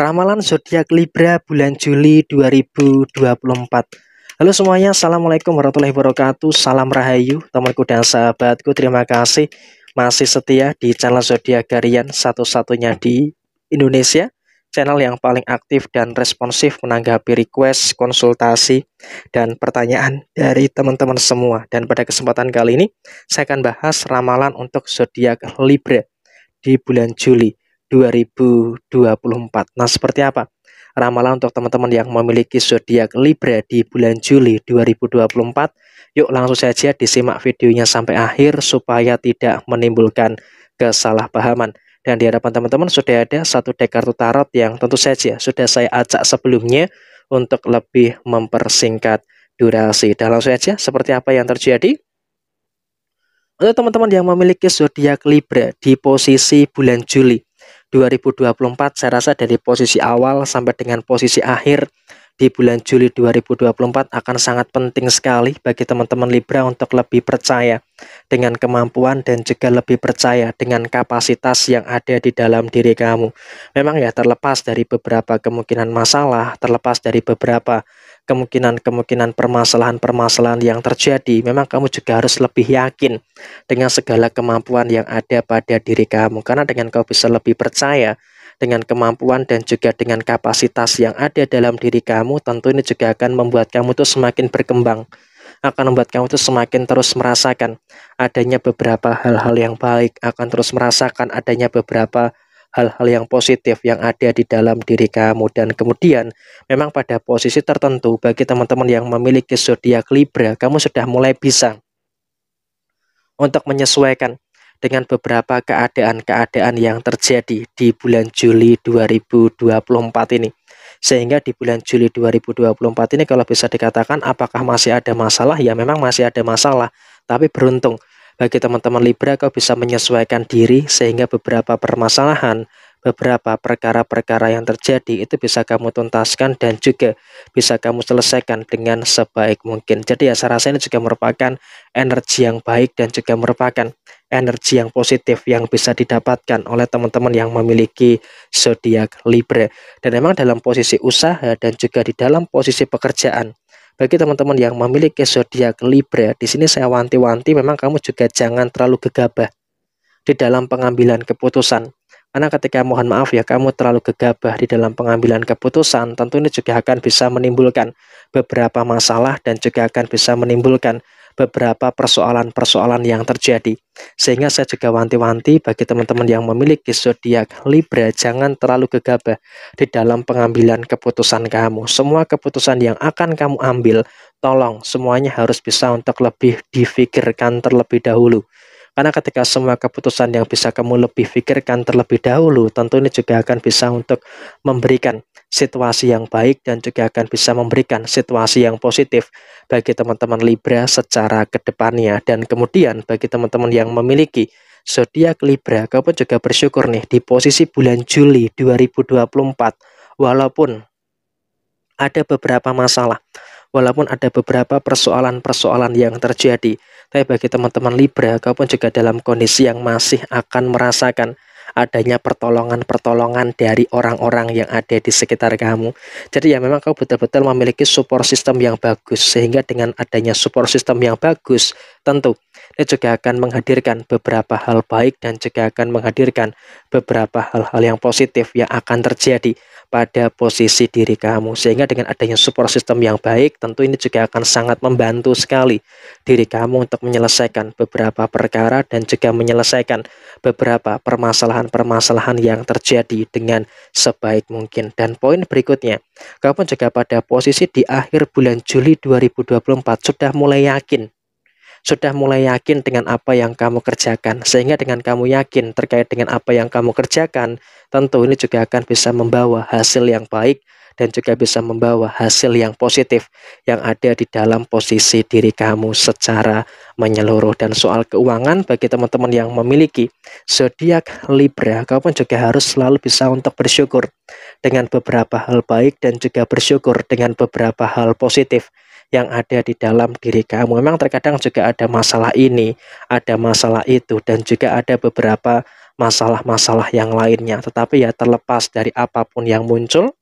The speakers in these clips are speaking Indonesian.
Ramalan zodiak Libra bulan Juli 2024. Halo semuanya, Assalamualaikum warahmatullahi wabarakatuh. Salam Rahayu, temanku dan sahabatku. Terima kasih masih setia di channel Zodiak Garian satu-satunya di Indonesia channel yang paling aktif dan responsif menanggapi request, konsultasi, dan pertanyaan dari teman-teman semua. Dan pada kesempatan kali ini, saya akan bahas ramalan untuk zodiak Libra di bulan Juli. 2024. Nah, seperti apa? Ramalan untuk teman-teman yang memiliki zodiak Libra di bulan Juli 2024. Yuk langsung saja disimak videonya sampai akhir supaya tidak menimbulkan kesalahpahaman. Dan di hadapan teman-teman sudah ada satu deck kartu tarot yang tentu saja sudah saya acak sebelumnya untuk lebih mempersingkat durasi. Dan langsung saja seperti apa yang terjadi. Untuk teman-teman yang memiliki zodiak Libra di posisi bulan Juli 2024 saya rasa dari posisi awal sampai dengan posisi akhir di bulan Juli 2024 akan sangat penting sekali bagi teman-teman Libra untuk lebih percaya dengan kemampuan dan juga lebih percaya dengan kapasitas yang ada di dalam diri kamu. Memang ya terlepas dari beberapa kemungkinan masalah, terlepas dari beberapa kemungkinan-kemungkinan permasalahan-permasalahan yang terjadi, memang kamu juga harus lebih yakin dengan segala kemampuan yang ada pada diri kamu. Karena dengan kau bisa lebih percaya dengan kemampuan dan juga dengan kapasitas yang ada dalam diri kamu, tentu ini juga akan membuat kamu tuh semakin berkembang. Akan membuat kamu tuh semakin terus merasakan adanya beberapa hal-hal yang baik, akan terus merasakan adanya beberapa hal hal-hal yang positif yang ada di dalam diri kamu dan kemudian memang pada posisi tertentu bagi teman-teman yang memiliki zodiak Libra kamu sudah mulai bisa untuk menyesuaikan dengan beberapa keadaan-keadaan yang terjadi di bulan Juli 2024 ini sehingga di bulan Juli 2024 ini kalau bisa dikatakan apakah masih ada masalah ya memang masih ada masalah tapi beruntung bagi teman-teman Libra, kau bisa menyesuaikan diri sehingga beberapa permasalahan, beberapa perkara-perkara yang terjadi itu bisa kamu tuntaskan dan juga bisa kamu selesaikan dengan sebaik mungkin. Jadi ya saya rasa ini juga merupakan energi yang baik dan juga merupakan energi yang positif yang bisa didapatkan oleh teman-teman yang memiliki zodiak Libra. Dan memang dalam posisi usaha dan juga di dalam posisi pekerjaan bagi teman-teman yang memiliki zodiak Libra, di sini saya wanti-wanti memang kamu juga jangan terlalu gegabah di dalam pengambilan keputusan. Karena ketika mohon maaf ya kamu terlalu gegabah di dalam pengambilan keputusan, tentu ini juga akan bisa menimbulkan beberapa masalah dan juga akan bisa menimbulkan beberapa persoalan-persoalan yang terjadi. Sehingga saya juga wanti-wanti bagi teman-teman yang memiliki zodiak Libra jangan terlalu gegabah di dalam pengambilan keputusan kamu. Semua keputusan yang akan kamu ambil, tolong semuanya harus bisa untuk lebih difikirkan terlebih dahulu. Karena ketika semua keputusan yang bisa kamu lebih pikirkan terlebih dahulu, tentu ini juga akan bisa untuk memberikan situasi yang baik dan juga akan bisa memberikan situasi yang positif bagi teman-teman Libra secara kedepannya dan kemudian bagi teman-teman yang memiliki zodiak Libra kau pun juga bersyukur nih di posisi bulan Juli 2024 walaupun ada beberapa masalah walaupun ada beberapa persoalan-persoalan yang terjadi tapi bagi teman-teman Libra kau pun juga dalam kondisi yang masih akan merasakan adanya pertolongan-pertolongan dari orang-orang yang ada di sekitar kamu. Jadi ya memang kau betul-betul memiliki support system yang bagus sehingga dengan adanya support system yang bagus tentu ini juga akan menghadirkan beberapa hal baik dan juga akan menghadirkan beberapa hal-hal yang positif yang akan terjadi pada posisi diri kamu. Sehingga dengan adanya support system yang baik, tentu ini juga akan sangat membantu sekali diri kamu untuk menyelesaikan beberapa perkara dan juga menyelesaikan beberapa permasalahan-permasalahan yang terjadi dengan sebaik mungkin. Dan poin berikutnya, kamu juga pada posisi di akhir bulan Juli 2024 sudah mulai yakin sudah mulai yakin dengan apa yang kamu kerjakan. Sehingga dengan kamu yakin terkait dengan apa yang kamu kerjakan, tentu ini juga akan bisa membawa hasil yang baik dan juga bisa membawa hasil yang positif yang ada di dalam posisi diri kamu secara menyeluruh. Dan soal keuangan bagi teman-teman yang memiliki zodiak Libra, kamu juga harus selalu bisa untuk bersyukur dengan beberapa hal baik dan juga bersyukur dengan beberapa hal positif yang ada di dalam diri kamu. Memang terkadang juga ada masalah ini, ada masalah itu, dan juga ada beberapa masalah-masalah yang lainnya. Tetapi ya terlepas dari apapun yang muncul,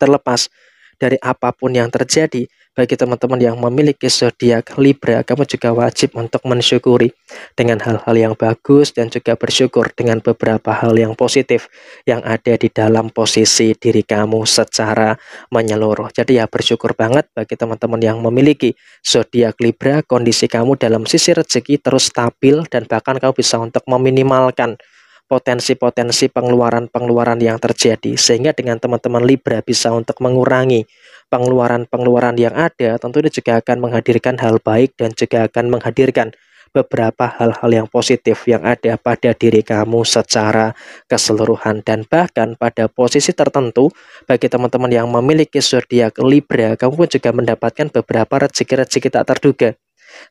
terlepas dari apapun yang terjadi, bagi teman-teman yang memiliki zodiak Libra, kamu juga wajib untuk mensyukuri dengan hal-hal yang bagus dan juga bersyukur dengan beberapa hal yang positif yang ada di dalam posisi diri kamu secara menyeluruh. Jadi ya bersyukur banget bagi teman-teman yang memiliki zodiak Libra, kondisi kamu dalam sisi rezeki terus stabil dan bahkan kamu bisa untuk meminimalkan potensi-potensi pengeluaran-pengeluaran yang terjadi sehingga dengan teman-teman Libra bisa untuk mengurangi pengeluaran-pengeluaran yang ada tentu ini juga akan menghadirkan hal baik dan juga akan menghadirkan beberapa hal-hal yang positif yang ada pada diri kamu secara keseluruhan dan bahkan pada posisi tertentu bagi teman-teman yang memiliki zodiak Libra kamu pun juga mendapatkan beberapa rezeki-rezeki tak terduga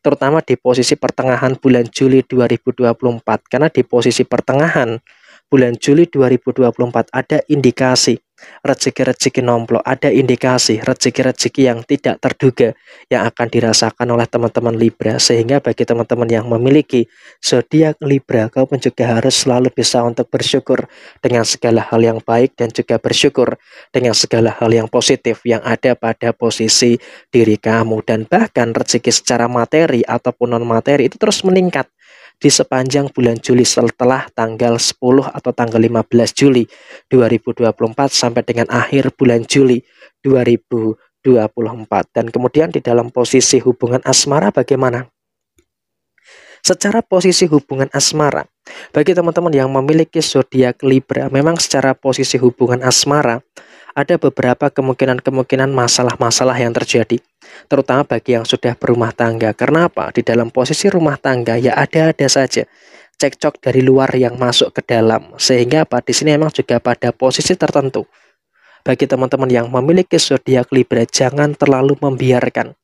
terutama di posisi pertengahan bulan Juli 2024 karena di posisi pertengahan bulan Juli 2024 ada indikasi rezeki-rezeki nomplok, ada indikasi rezeki-rezeki yang tidak terduga yang akan dirasakan oleh teman-teman Libra. Sehingga bagi teman-teman yang memiliki zodiak Libra, kau pun juga harus selalu bisa untuk bersyukur dengan segala hal yang baik dan juga bersyukur dengan segala hal yang positif yang ada pada posisi diri kamu dan bahkan rezeki secara materi ataupun non materi itu terus meningkat di sepanjang bulan Juli setelah tanggal 10 atau tanggal 15 Juli 2024 sampai dengan akhir bulan Juli 2024. Dan kemudian di dalam posisi hubungan asmara bagaimana? Secara posisi hubungan asmara, bagi teman-teman yang memiliki zodiak Libra, memang secara posisi hubungan asmara ada beberapa kemungkinan-kemungkinan masalah-masalah yang terjadi, terutama bagi yang sudah berumah tangga. Karena apa? Di dalam posisi rumah tangga ya ada-ada saja cekcok dari luar yang masuk ke dalam. Sehingga apa? Di sini memang juga pada posisi tertentu. Bagi teman-teman yang memiliki zodiak Libra, jangan terlalu membiarkan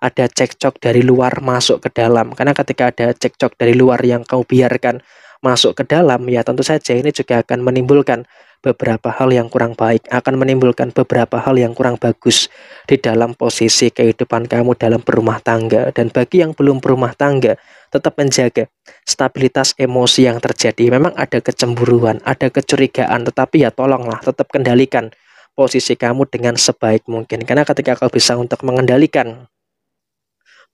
ada cekcok dari luar masuk ke dalam. Karena ketika ada cekcok dari luar yang kau biarkan, masuk ke dalam, ya tentu saja ini juga akan menimbulkan beberapa hal yang kurang baik, akan menimbulkan beberapa hal yang kurang bagus di dalam posisi kehidupan kamu dalam berumah tangga. Dan bagi yang belum berumah tangga, tetap menjaga stabilitas emosi yang terjadi. Memang ada kecemburuan, ada kecurigaan, tetapi ya tolonglah tetap kendalikan posisi kamu dengan sebaik mungkin. Karena ketika kau bisa untuk mengendalikan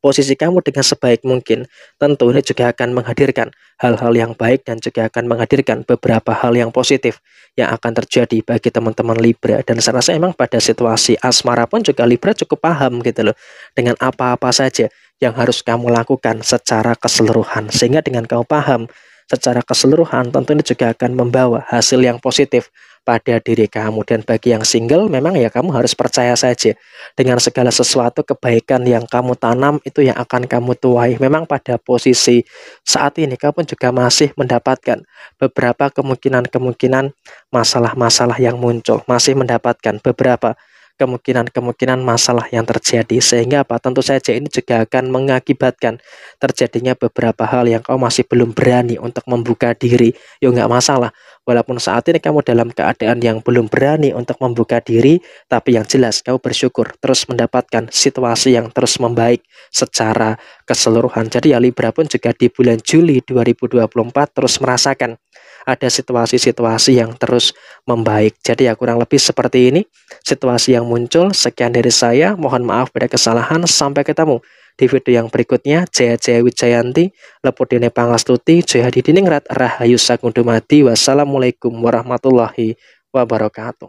posisi kamu dengan sebaik mungkin, tentu ini juga akan menghadirkan hal-hal yang baik dan juga akan menghadirkan beberapa hal yang positif yang akan terjadi bagi teman-teman Libra. Dan saya rasa emang pada situasi asmara pun juga Libra cukup paham gitu loh dengan apa-apa saja yang harus kamu lakukan secara keseluruhan. Sehingga dengan kamu paham secara keseluruhan tentu ini juga akan membawa hasil yang positif pada diri kamu dan bagi yang single memang ya kamu harus percaya saja dengan segala sesuatu kebaikan yang kamu tanam itu yang akan kamu tuai memang pada posisi saat ini kamu juga masih mendapatkan beberapa kemungkinan-kemungkinan masalah-masalah yang muncul masih mendapatkan beberapa kemungkinan-kemungkinan masalah yang terjadi sehingga apa tentu saja ini juga akan mengakibatkan terjadinya beberapa hal yang kau masih belum berani untuk membuka diri ya nggak masalah Walaupun saat ini kamu dalam keadaan yang belum berani untuk membuka diri, tapi yang jelas kau bersyukur terus mendapatkan situasi yang terus membaik secara keseluruhan. Jadi ya Libra pun juga di bulan Juli 2024 terus merasakan ada situasi-situasi yang terus membaik. Jadi ya kurang lebih seperti ini situasi yang muncul. Sekian dari saya, mohon maaf pada kesalahan. Sampai ketemu di video yang berikutnya, Jaya Jaya Wijayanti, Lepudine Pangastuti, Jaya Didiningrat, Rahayu Sagundumadi, Wassalamualaikum warahmatullahi wabarakatuh.